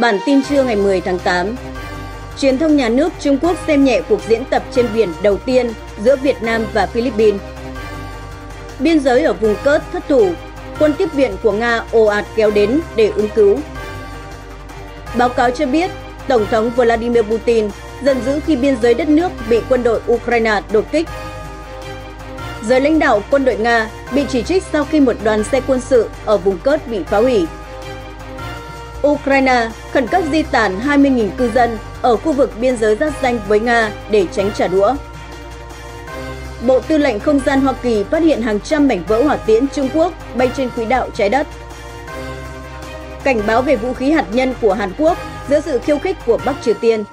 Bản tin trưa ngày 10 tháng 8. Truyền thông nhà nước Trung Quốc xem nhẹ cuộc diễn tập trên biển đầu tiên giữa Việt Nam và Philippines. Biên giới ở vùng Cớt thất thủ, quân tiếp viện của Nga ồ ạt kéo đến để ứng cứu. Báo cáo cho biết, Tổng thống Vladimir Putin giận dữ khi biên giới đất nước bị quân đội Ukraine đột kích. Giới lãnh đạo quân đội Nga bị chỉ trích sau khi một đoàn xe quân sự ở vùng Cớt bị phá hủy Ukraine khẩn cấp di tản 20.000 cư dân ở khu vực biên giới giáp danh với Nga để tránh trả đũa. Bộ Tư lệnh Không gian Hoa Kỳ phát hiện hàng trăm mảnh vỡ hỏa tiễn Trung Quốc bay trên quỹ đạo trái đất. Cảnh báo về vũ khí hạt nhân của Hàn Quốc giữa sự khiêu khích của Bắc Triều Tiên.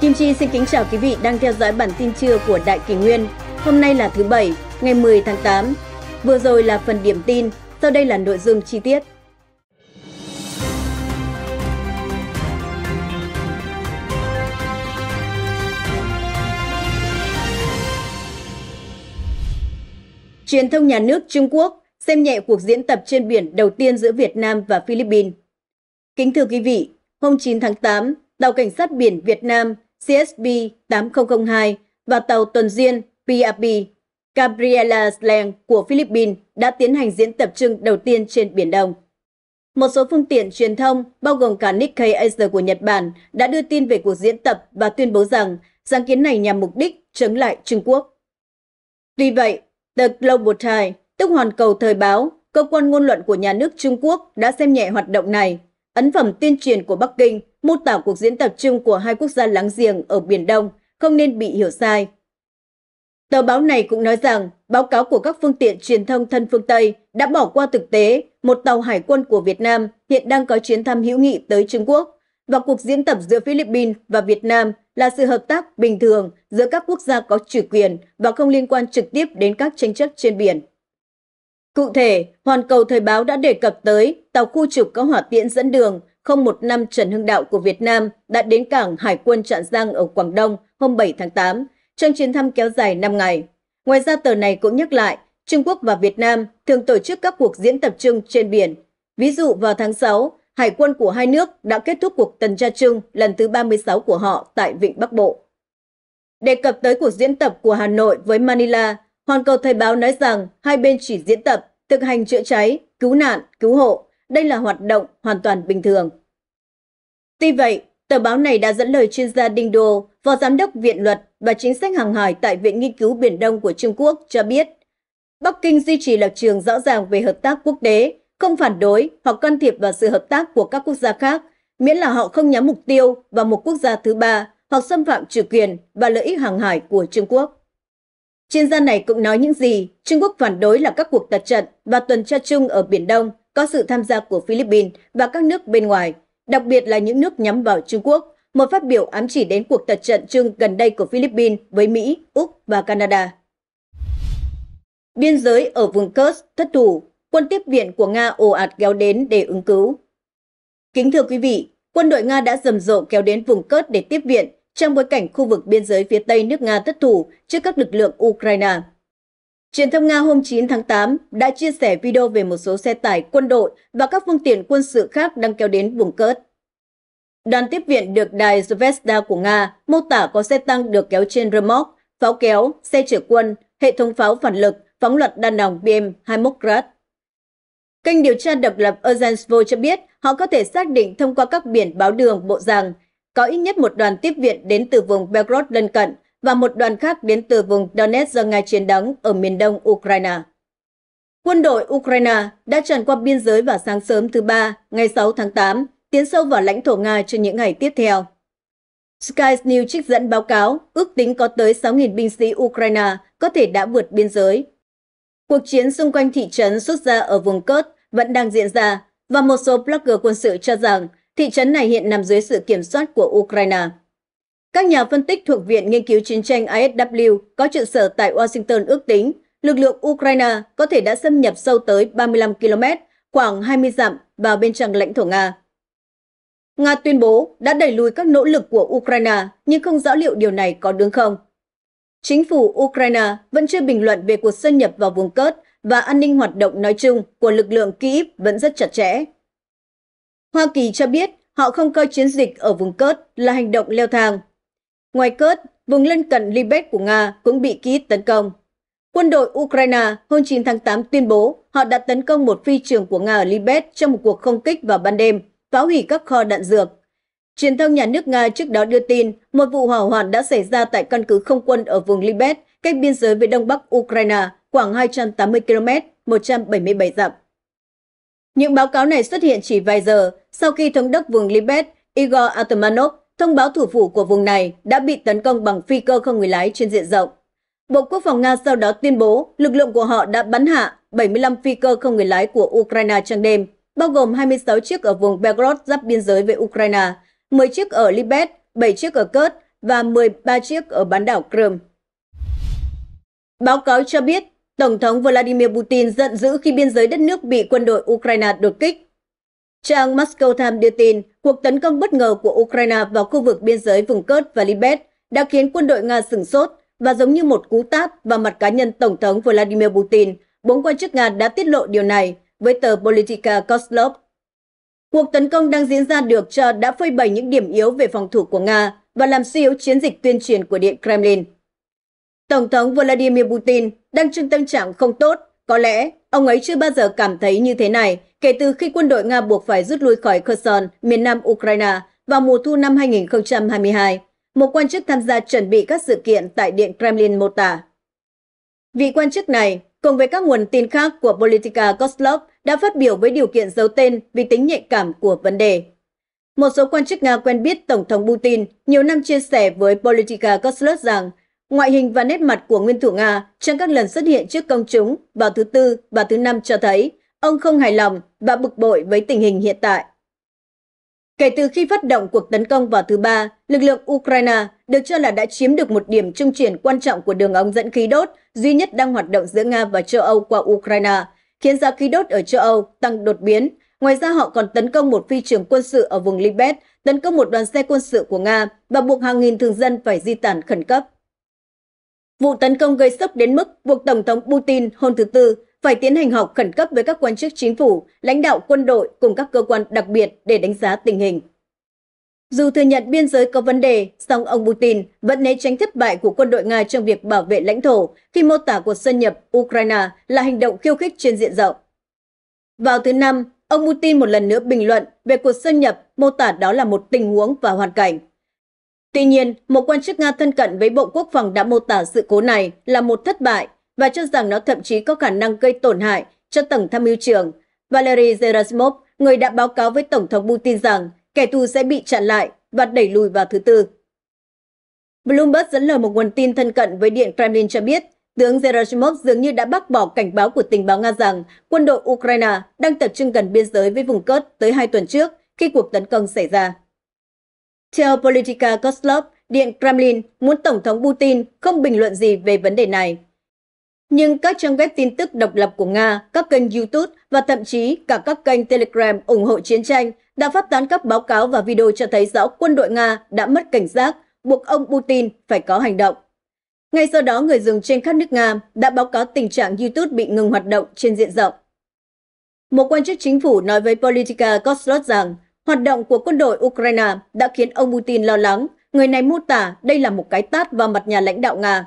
Kim Chi xin kính chào quý vị đang theo dõi bản tin trưa của Đại Kỳ Nguyên. Hôm nay là thứ Bảy, ngày 10 tháng 8. Vừa rồi là phần điểm tin, sau đây là nội dung chi tiết. truyền thông nhà nước Trung Quốc xem nhẹ cuộc diễn tập trên biển đầu tiên giữa Việt Nam và Philippines. Kính thưa quý vị, hôm 9 tháng 8, tàu Cảnh sát biển Việt Nam CSB 8002 và tàu tuần duyên PAP Gabriela Slang của Philippines đã tiến hành diễn tập trưng đầu tiên trên Biển Đông. Một số phương tiện truyền thông, bao gồm cả Nikkei Asia của Nhật Bản, đã đưa tin về cuộc diễn tập và tuyên bố rằng sáng kiến này nhằm mục đích chống lại Trung Quốc. Tuy vậy, The Global Times, tức Hoàn Cầu Thời báo, cơ quan ngôn luận của nhà nước Trung Quốc đã xem nhẹ hoạt động này. Ấn phẩm tuyên truyền của Bắc Kinh mô tả cuộc diễn tập chung của hai quốc gia láng giềng ở Biển Đông không nên bị hiểu sai. Tờ báo này cũng nói rằng báo cáo của các phương tiện truyền thông thân phương Tây đã bỏ qua thực tế một tàu hải quân của Việt Nam hiện đang có chuyến thăm hữu nghị tới Trung Quốc và cuộc diễn tập giữa Philippines và Việt Nam là sự hợp tác bình thường giữa các quốc gia có chủ quyền và không liên quan trực tiếp đến các tranh chấp trên biển. Cụ thể, Hoàn Cầu Thời báo đã đề cập tới tàu khu trục có hỏa tiễn dẫn đường 015 Trần Hưng Đạo của Việt Nam đã đến cảng Hải quân Trạn Giang ở Quảng Đông hôm 7 tháng 8, trong chuyến thăm kéo dài 5 ngày. Ngoài ra tờ này cũng nhắc lại, Trung Quốc và Việt Nam thường tổ chức các cuộc diễn tập chung trên biển. Ví dụ vào tháng 6, hải quân của hai nước đã kết thúc cuộc tuần tra chung lần thứ 36 của họ tại Vịnh Bắc Bộ. Đề cập tới cuộc diễn tập của Hà Nội với Manila, Hoàn Cầu Thời báo nói rằng hai bên chỉ diễn tập, thực hành chữa cháy, cứu nạn, cứu hộ. Đây là hoạt động hoàn toàn bình thường. Tuy vậy, tờ báo này đã dẫn lời chuyên gia Đinh Đô, Phó Giám đốc Viện Luật và Chính sách Hàng hải tại Viện Nghiên cứu Biển Đông của Trung Quốc cho biết, Bắc Kinh duy trì lập trường rõ ràng về hợp tác quốc tế không phản đối hoặc can thiệp vào sự hợp tác của các quốc gia khác, miễn là họ không nhắm mục tiêu vào một quốc gia thứ ba hoặc xâm phạm chủ quyền và lợi ích hàng hải của Trung Quốc. Chuyên gia này cũng nói những gì Trung Quốc phản đối là các cuộc tập trận và tuần tra chung ở Biển Đông có sự tham gia của Philippines và các nước bên ngoài, đặc biệt là những nước nhắm vào Trung Quốc, một phát biểu ám chỉ đến cuộc tập trận chung gần đây của Philippines với Mỹ, Úc và Canada. Biên giới ở vùng Kursk thất thủ quân tiếp viện của Nga ồ ạt kéo đến để ứng cứu. Kính thưa quý vị, quân đội Nga đã rầm rộ kéo đến vùng cớt để tiếp viện trong bối cảnh khu vực biên giới phía Tây nước Nga thất thủ trước các lực lượng Ukraine. Truyền thông Nga hôm 9 tháng 8 đã chia sẻ video về một số xe tải quân đội và các phương tiện quân sự khác đang kéo đến vùng cớt. Đoàn tiếp viện được đài Zvezda của Nga mô tả có xe tăng được kéo trên remote, pháo kéo, xe chở quân, hệ thống pháo phản lực, phóng loạt đa nòng BM-21 Grad Kênh điều tra độc lập Ozansvo cho biết họ có thể xác định thông qua các biển báo đường bộ rằng có ít nhất một đoàn tiếp viện đến từ vùng Belgorod lân cận và một đoàn khác đến từ vùng Donetsk do Nga chiến đấu ở miền đông Ukraine. Quân đội Ukraine đã tràn qua biên giới vào sáng sớm thứ Ba, ngày 6 tháng 8, tiến sâu vào lãnh thổ Nga trong những ngày tiếp theo. Sky News trích dẫn báo cáo ước tính có tới 6.000 binh sĩ Ukraine có thể đã vượt biên giới, Cuộc chiến xung quanh thị trấn rút ra ở vùng cốt vẫn đang diễn ra và một số blogger quân sự cho rằng thị trấn này hiện nằm dưới sự kiểm soát của Ukraine. Các nhà phân tích thuộc Viện Nghiên cứu Chiến tranh ISW có trụ sở tại Washington ước tính lực lượng Ukraine có thể đã xâm nhập sâu tới 35 km, khoảng 20 dặm vào bên trong lãnh thổ Nga. Nga tuyên bố đã đẩy lùi các nỗ lực của Ukraine, nhưng không rõ liệu điều này có đúng không. Chính phủ Ukraine vẫn chưa bình luận về cuộc xâm nhập vào vùng Cớt và an ninh hoạt động nói chung của lực lượng Kyiv vẫn rất chặt chẽ. Hoa Kỳ cho biết họ không coi chiến dịch ở vùng Cớt là hành động leo thang. Ngoài Cớt, vùng lân cận Libet của Nga cũng bị Kyiv tấn công. Quân đội Ukraine hôm 9 tháng 8 tuyên bố họ đã tấn công một phi trường của Nga ở Libet trong một cuộc không kích vào ban đêm, phá hủy các kho đạn dược Truyền thông nhà nước Nga trước đó đưa tin một vụ hỏa hoạn đã xảy ra tại căn cứ không quân ở vùng Libet, cách biên giới với đông bắc Ukraine, khoảng 280 km, 177 dặm. Những báo cáo này xuất hiện chỉ vài giờ sau khi thống đốc vùng Libet Igor Atamanov thông báo thủ phủ của vùng này đã bị tấn công bằng phi cơ không người lái trên diện rộng. Bộ Quốc phòng Nga sau đó tuyên bố lực lượng của họ đã bắn hạ 75 phi cơ không người lái của Ukraine trong đêm, bao gồm 26 chiếc ở vùng Belgorod giáp biên giới với Ukraine, 10 chiếc ở Libet, 7 chiếc ở Kurt và 13 chiếc ở bán đảo Crimea. Báo cáo cho biết, Tổng thống Vladimir Putin giận dữ khi biên giới đất nước bị quân đội Ukraine đột kích. Trang Moscow Times đưa tin, cuộc tấn công bất ngờ của Ukraine vào khu vực biên giới vùng Kurt và Libet đã khiến quân đội Nga sửng sốt và giống như một cú tát vào mặt cá nhân Tổng thống Vladimir Putin, bốn quan chức Nga đã tiết lộ điều này với tờ Politica Koslov Cuộc tấn công đang diễn ra được cho đã phơi bày những điểm yếu về phòng thủ của Nga và làm suy yếu chiến dịch tuyên truyền của Điện Kremlin. Tổng thống Vladimir Putin đang trong tâm trạng không tốt. Có lẽ ông ấy chưa bao giờ cảm thấy như thế này kể từ khi quân đội Nga buộc phải rút lui khỏi Kherson, miền nam Ukraine vào mùa thu năm 2022. Một quan chức tham gia chuẩn bị các sự kiện tại Điện Kremlin mô tả. Vị quan chức này, cùng với các nguồn tin khác của Politica Koslov, đã phát biểu với điều kiện giấu tên vì tính nhạy cảm của vấn đề. Một số quan chức Nga quen biết Tổng thống Putin nhiều năm chia sẻ với Politica Kosler rằng ngoại hình và nét mặt của nguyên thủ Nga trong các lần xuất hiện trước công chúng vào thứ Tư và thứ Năm cho thấy ông không hài lòng và bực bội với tình hình hiện tại. Kể từ khi phát động cuộc tấn công vào thứ Ba, lực lượng Ukraine được cho là đã chiếm được một điểm trung chuyển quan trọng của đường ống dẫn khí đốt duy nhất đang hoạt động giữa Nga và châu Âu qua Ukraine – khiến giá khí đốt ở châu Âu tăng đột biến. Ngoài ra họ còn tấn công một phi trường quân sự ở vùng Libet, tấn công một đoàn xe quân sự của Nga và buộc hàng nghìn thường dân phải di tản khẩn cấp. Vụ tấn công gây sốc đến mức buộc Tổng thống Putin hôm thứ Tư phải tiến hành họp khẩn cấp với các quan chức chính phủ, lãnh đạo quân đội cùng các cơ quan đặc biệt để đánh giá tình hình. Dù thừa nhận biên giới có vấn đề, song ông Putin vẫn né tránh thất bại của quân đội Nga trong việc bảo vệ lãnh thổ khi mô tả cuộc xâm nhập Ukraine là hành động khiêu khích trên diện rộng. Vào thứ Năm, ông Putin một lần nữa bình luận về cuộc xâm nhập mô tả đó là một tình huống và hoàn cảnh. Tuy nhiên, một quan chức Nga thân cận với Bộ Quốc phòng đã mô tả sự cố này là một thất bại và cho rằng nó thậm chí có khả năng gây tổn hại cho Tổng tham mưu trưởng Valery Gerasimov, người đã báo cáo với Tổng thống Putin rằng kẻ tù sẽ bị chặn lại và đẩy lùi vào thứ tư. Bloomberg dẫn lời một nguồn tin thân cận với Điện Kremlin cho biết, tướng Gerasimov dường như đã bác bỏ cảnh báo của tình báo Nga rằng quân đội Ukraine đang tập trung gần biên giới với vùng Kurd tới hai tuần trước khi cuộc tấn công xảy ra. Theo Politica Koslov, Điện Kremlin muốn Tổng thống Putin không bình luận gì về vấn đề này. Nhưng các trang web tin tức độc lập của Nga, các kênh YouTube và thậm chí cả các kênh Telegram ủng hộ chiến tranh đã phát tán các báo cáo và video cho thấy rõ quân đội Nga đã mất cảnh giác, buộc ông Putin phải có hành động. Ngay sau đó, người dùng trên khắp nước Nga đã báo cáo tình trạng YouTube bị ngừng hoạt động trên diện rộng. Một quan chức chính phủ nói với Politica Koslov rằng hoạt động của quân đội Ukraine đã khiến ông Putin lo lắng. Người này mô tả đây là một cái tát vào mặt nhà lãnh đạo Nga.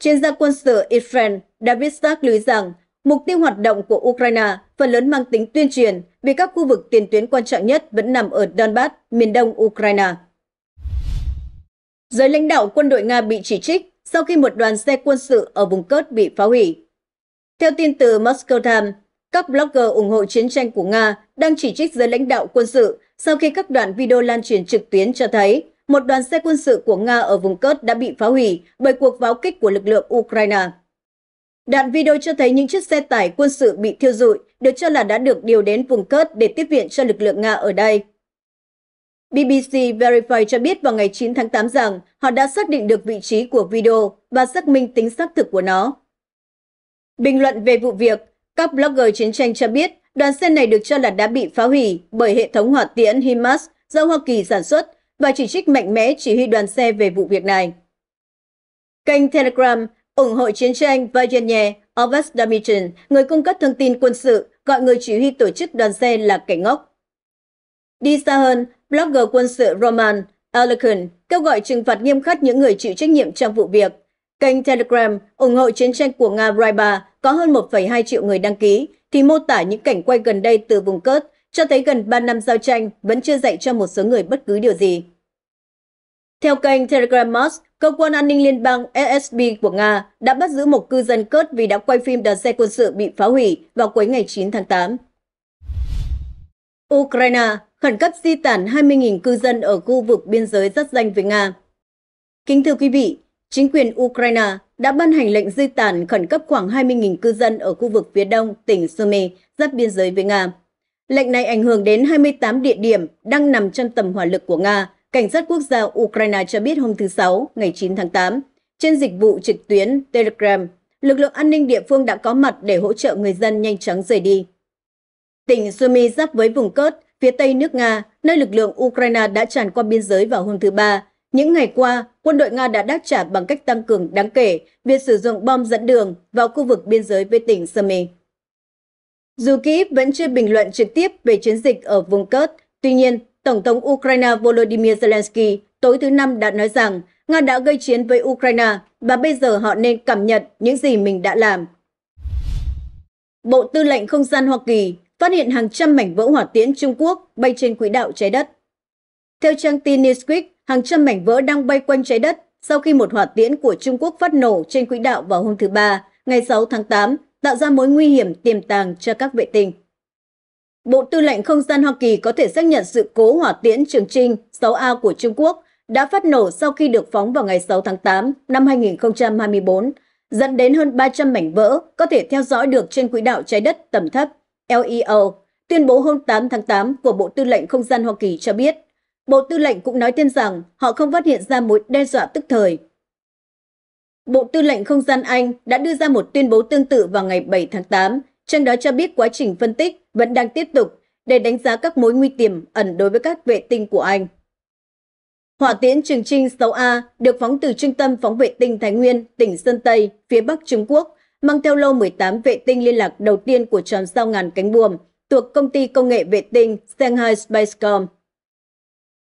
Chuyên gia quân sự Israel David Stark lưu rằng mục tiêu hoạt động của Ukraine phần lớn mang tính tuyên truyền, vì các khu vực tiền tuyến quan trọng nhất vẫn nằm ở Donbass, miền đông Ukraine. Giới lãnh đạo quân đội Nga bị chỉ trích sau khi một đoàn xe quân sự ở vùng Cớt bị phá hủy. Theo tin từ Moscow Times, các blogger ủng hộ chiến tranh của Nga đang chỉ trích giới lãnh đạo quân sự sau khi các đoạn video lan truyền trực tuyến cho thấy một đoàn xe quân sự của Nga ở vùng Cớt đã bị phá hủy bởi cuộc pháo kích của lực lượng Ukraine. Đoạn video cho thấy những chiếc xe tải quân sự bị thiêu rụi, được cho là đã được điều đến vùng cớt để tiếp viện cho lực lượng Nga ở đây. BBC Verify cho biết vào ngày 9 tháng 8 rằng họ đã xác định được vị trí của video và xác minh tính xác thực của nó. Bình luận về vụ việc, các blogger chiến tranh cho biết đoàn xe này được cho là đã bị phá hủy bởi hệ thống hỏa tiễn HIMARS do Hoa Kỳ sản xuất và chỉ trích mạnh mẽ chỉ huy đoàn xe về vụ việc này. Kênh Telegram ủng hộ chiến tranh Vajanye Oves Damitin, người cung cấp thông tin quân sự, gọi người chỉ huy tổ chức đoàn xe là kẻ ngốc. Đi xa hơn, blogger quân sự Roman Alekun kêu gọi trừng phạt nghiêm khắc những người chịu trách nhiệm trong vụ việc. Kênh Telegram ủng hộ chiến tranh của Nga Raiba có hơn 1,2 triệu người đăng ký, thì mô tả những cảnh quay gần đây từ vùng cớt, cho thấy gần 3 năm giao tranh vẫn chưa dạy cho một số người bất cứ điều gì. Theo kênh Telegram Mosque, cơ quan an ninh liên bang SSB của Nga đã bắt giữ một cư dân cớt vì đã quay phim đoàn xe quân sự bị phá hủy vào cuối ngày 9 tháng 8. Ukraine khẩn cấp di tản 20.000 cư dân ở khu vực biên giới giáp danh với Nga. Kính thưa quý vị, chính quyền Ukraine đã ban hành lệnh di tản khẩn cấp khoảng 20.000 cư dân ở khu vực phía đông tỉnh Sumy giáp biên giới với Nga. Lệnh này ảnh hưởng đến 28 địa điểm đang nằm trong tầm hỏa lực của Nga Cảnh sát quốc gia Ukraine cho biết hôm thứ Sáu, ngày 9 tháng 8, trên dịch vụ trực tuyến Telegram, lực lượng an ninh địa phương đã có mặt để hỗ trợ người dân nhanh chóng rời đi. Tỉnh Sumy giáp với vùng Cớt, phía tây nước Nga, nơi lực lượng Ukraine đã tràn qua biên giới vào hôm thứ Ba. Những ngày qua, quân đội Nga đã đáp trả bằng cách tăng cường đáng kể việc sử dụng bom dẫn đường vào khu vực biên giới với tỉnh Sumy. Dù Kyiv vẫn chưa bình luận trực tiếp về chiến dịch ở vùng Cớt, tuy nhiên, Tổng thống Ukraine Volodymyr Zelensky tối thứ Năm đã nói rằng Nga đã gây chiến với Ukraine và bây giờ họ nên cảm nhận những gì mình đã làm. Bộ Tư lệnh Không gian Hoa Kỳ phát hiện hàng trăm mảnh vỡ hỏa tiễn Trung Quốc bay trên quỹ đạo trái đất. Theo trang tin Newsweek, hàng trăm mảnh vỡ đang bay quanh trái đất sau khi một hỏa tiễn của Trung Quốc phát nổ trên quỹ đạo vào hôm thứ Ba, ngày 6 tháng 8, tạo ra mối nguy hiểm tiềm tàng cho các vệ tinh. Bộ Tư lệnh Không gian Hoa Kỳ có thể xác nhận sự cố hỏa tiễn Trường Trinh 6A của Trung Quốc đã phát nổ sau khi được phóng vào ngày 6 tháng 8 năm 2024, dẫn đến hơn 300 mảnh vỡ có thể theo dõi được trên quỹ đạo trái đất tầm thấp, LEO, tuyên bố hôm 8 tháng 8 của Bộ Tư lệnh Không gian Hoa Kỳ cho biết. Bộ Tư lệnh cũng nói thêm rằng họ không phát hiện ra mối đe dọa tức thời. Bộ Tư lệnh Không gian Anh đã đưa ra một tuyên bố tương tự vào ngày 7 tháng 8 trong đó cho biết quá trình phân tích vẫn đang tiếp tục để đánh giá các mối nguy tiềm ẩn đối với các vệ tinh của Anh. Hỏa tiễn Trường Trinh 6A được phóng từ trung tâm phóng vệ tinh Thái Nguyên, tỉnh Sơn Tây, phía Bắc Trung Quốc, mang theo lô 18 vệ tinh liên lạc đầu tiên của tròn sao ngàn cánh buồm thuộc công ty công nghệ vệ tinh Shanghai Spacecom.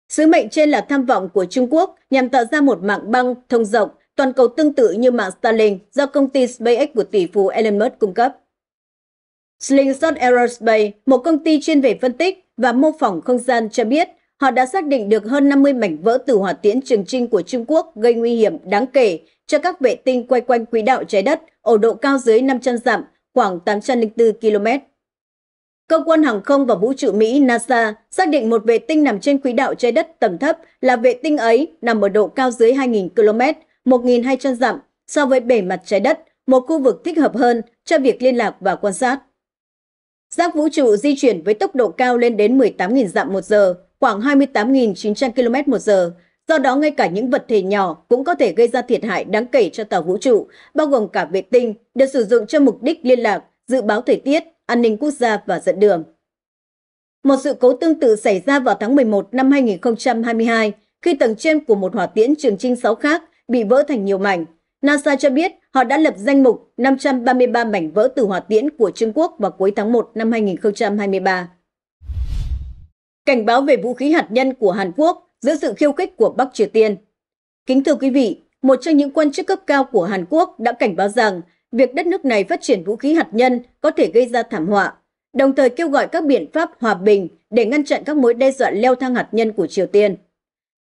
Sứ mệnh trên là tham vọng của Trung Quốc nhằm tạo ra một mạng băng thông rộng toàn cầu tương tự như mạng Starlink do công ty SpaceX của tỷ phú Elon Musk cung cấp. Slingshot Aerospace, một công ty chuyên về phân tích và mô phỏng không gian cho biết họ đã xác định được hơn 50 mảnh vỡ từ hỏa tiễn trường trinh của Trung Quốc gây nguy hiểm đáng kể cho các vệ tinh quay quanh quỹ đạo trái đất ở độ cao dưới 500 dặm, khoảng 804 km. Cơ quan hàng không và vũ trụ Mỹ NASA xác định một vệ tinh nằm trên quỹ đạo trái đất tầm thấp là vệ tinh ấy nằm ở độ cao dưới 2.000 km, 1.200 dặm so với bề mặt trái đất, một khu vực thích hợp hơn cho việc liên lạc và quan sát. Giác vũ trụ di chuyển với tốc độ cao lên đến 18.000 dặm một giờ, khoảng 28.900 km một giờ. Do đó, ngay cả những vật thể nhỏ cũng có thể gây ra thiệt hại đáng kể cho tàu vũ trụ, bao gồm cả vệ tinh, được sử dụng cho mục đích liên lạc, dự báo thời tiết, an ninh quốc gia và dẫn đường. Một sự cố tương tự xảy ra vào tháng 11 năm 2022 khi tầng trên của một hỏa tiễn trường trinh 6 khác bị vỡ thành nhiều mảnh, NASA cho biết họ đã lập danh mục 533 mảnh vỡ từ hỏa tiễn của Trung Quốc vào cuối tháng 1 năm 2023. Cảnh báo về vũ khí hạt nhân của Hàn Quốc giữa sự khiêu khích của Bắc Triều Tiên. Kính thưa quý vị, một trong những quan chức cấp cao của Hàn Quốc đã cảnh báo rằng việc đất nước này phát triển vũ khí hạt nhân có thể gây ra thảm họa, đồng thời kêu gọi các biện pháp hòa bình để ngăn chặn các mối đe dọa leo thang hạt nhân của Triều Tiên.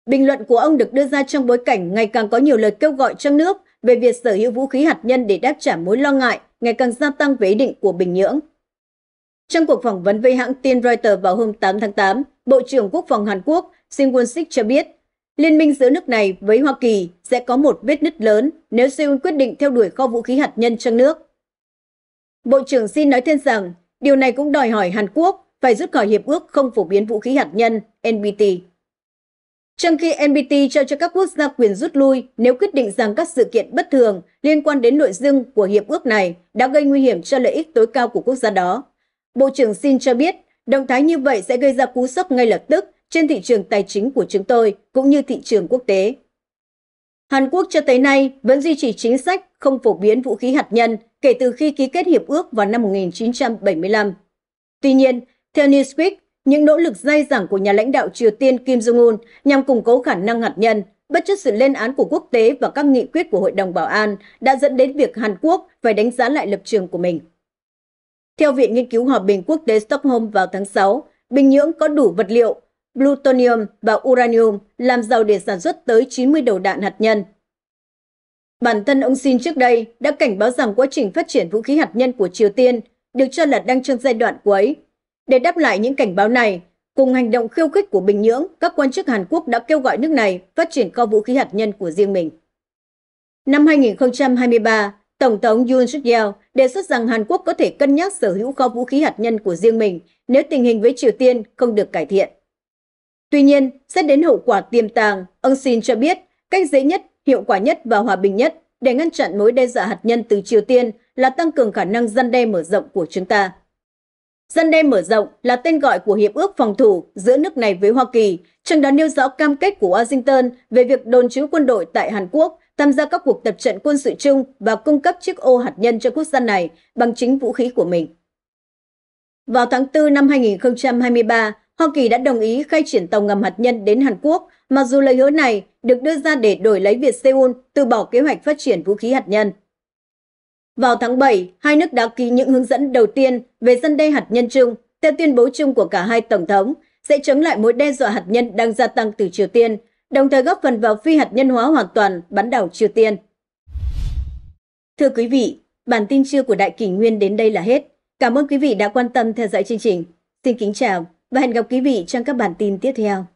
Bình luận của ông được đưa ra trong bối cảnh ngày càng có nhiều lời kêu gọi trong nước về việc sở hữu vũ khí hạt nhân để đáp trả mối lo ngại ngày càng gia tăng về ý định của Bình Nhưỡng. Trong cuộc phỏng vấn với hãng tin Reuters vào hôm 8 tháng 8, Bộ trưởng Quốc phòng Hàn Quốc Shin Won-sik cho biết liên minh giữa nước này với Hoa Kỳ sẽ có một vết nứt lớn nếu Seoul quyết định theo đuổi kho vũ khí hạt nhân trong nước. Bộ trưởng Shin nói thêm rằng điều này cũng đòi hỏi Hàn Quốc phải rút khỏi Hiệp ước không phổ biến vũ khí hạt nhân NPT. Trong khi NPT trao cho các quốc gia quyền rút lui nếu quyết định rằng các sự kiện bất thường liên quan đến nội dung của hiệp ước này đã gây nguy hiểm cho lợi ích tối cao của quốc gia đó. Bộ trưởng Sin cho biết, động thái như vậy sẽ gây ra cú sốc ngay lập tức trên thị trường tài chính của chúng tôi cũng như thị trường quốc tế. Hàn Quốc cho tới nay vẫn duy trì chính sách không phổ biến vũ khí hạt nhân kể từ khi ký kết hiệp ước vào năm 1975. Tuy nhiên, theo Newsweek, những nỗ lực dai dẳng của nhà lãnh đạo Triều Tiên Kim Jong-un nhằm củng cố khả năng hạt nhân, bất chấp sự lên án của quốc tế và các nghị quyết của Hội đồng Bảo an, đã dẫn đến việc Hàn Quốc phải đánh giá lại lập trường của mình. Theo Viện Nghiên cứu Hòa bình Quốc tế Stockholm vào tháng 6, Bình Nhưỡng có đủ vật liệu plutonium và uranium làm giàu để sản xuất tới 90 đầu đạn hạt nhân. Bản thân ông Shin trước đây đã cảnh báo rằng quá trình phát triển vũ khí hạt nhân của Triều Tiên được cho là đang trong giai đoạn cuối để đáp lại những cảnh báo này, cùng hành động khiêu khích của Bình Nhưỡng, các quan chức Hàn Quốc đã kêu gọi nước này phát triển kho vũ khí hạt nhân của riêng mình. Năm 2023, Tổng thống Yoon suk yeol đề xuất rằng Hàn Quốc có thể cân nhắc sở hữu kho vũ khí hạt nhân của riêng mình nếu tình hình với Triều Tiên không được cải thiện. Tuy nhiên, xét đến hậu quả tiềm tàng, ông Shin cho biết cách dễ nhất, hiệu quả nhất và hòa bình nhất để ngăn chặn mối đe dọa hạt nhân từ Triều Tiên là tăng cường khả năng gian đe mở rộng của chúng ta. Dân đe mở rộng là tên gọi của hiệp ước phòng thủ giữa nước này với Hoa Kỳ, trong đó nêu rõ cam kết của Washington về việc đồn trú quân đội tại Hàn Quốc, tham gia các cuộc tập trận quân sự chung và cung cấp chiếc ô hạt nhân cho quốc gia này bằng chính vũ khí của mình. Vào tháng 4 năm 2023, Hoa Kỳ đã đồng ý khai triển tàu ngầm hạt nhân đến Hàn Quốc, mặc dù lời hứa này được đưa ra để đổi lấy việc Seoul từ bỏ kế hoạch phát triển vũ khí hạt nhân. Vào tháng 7, hai nước đã ký những hướng dẫn đầu tiên về dân đe hạt nhân chung, theo tuyên bố chung của cả hai tổng thống, sẽ chống lại mối đe dọa hạt nhân đang gia tăng từ Triều Tiên, đồng thời góp phần vào phi hạt nhân hóa hoàn toàn bán đảo Triều Tiên. Thưa quý vị, bản tin trưa của Đại Kỷ Nguyên đến đây là hết. Cảm ơn quý vị đã quan tâm theo dõi chương trình. Xin kính chào và hẹn gặp quý vị trong các bản tin tiếp theo.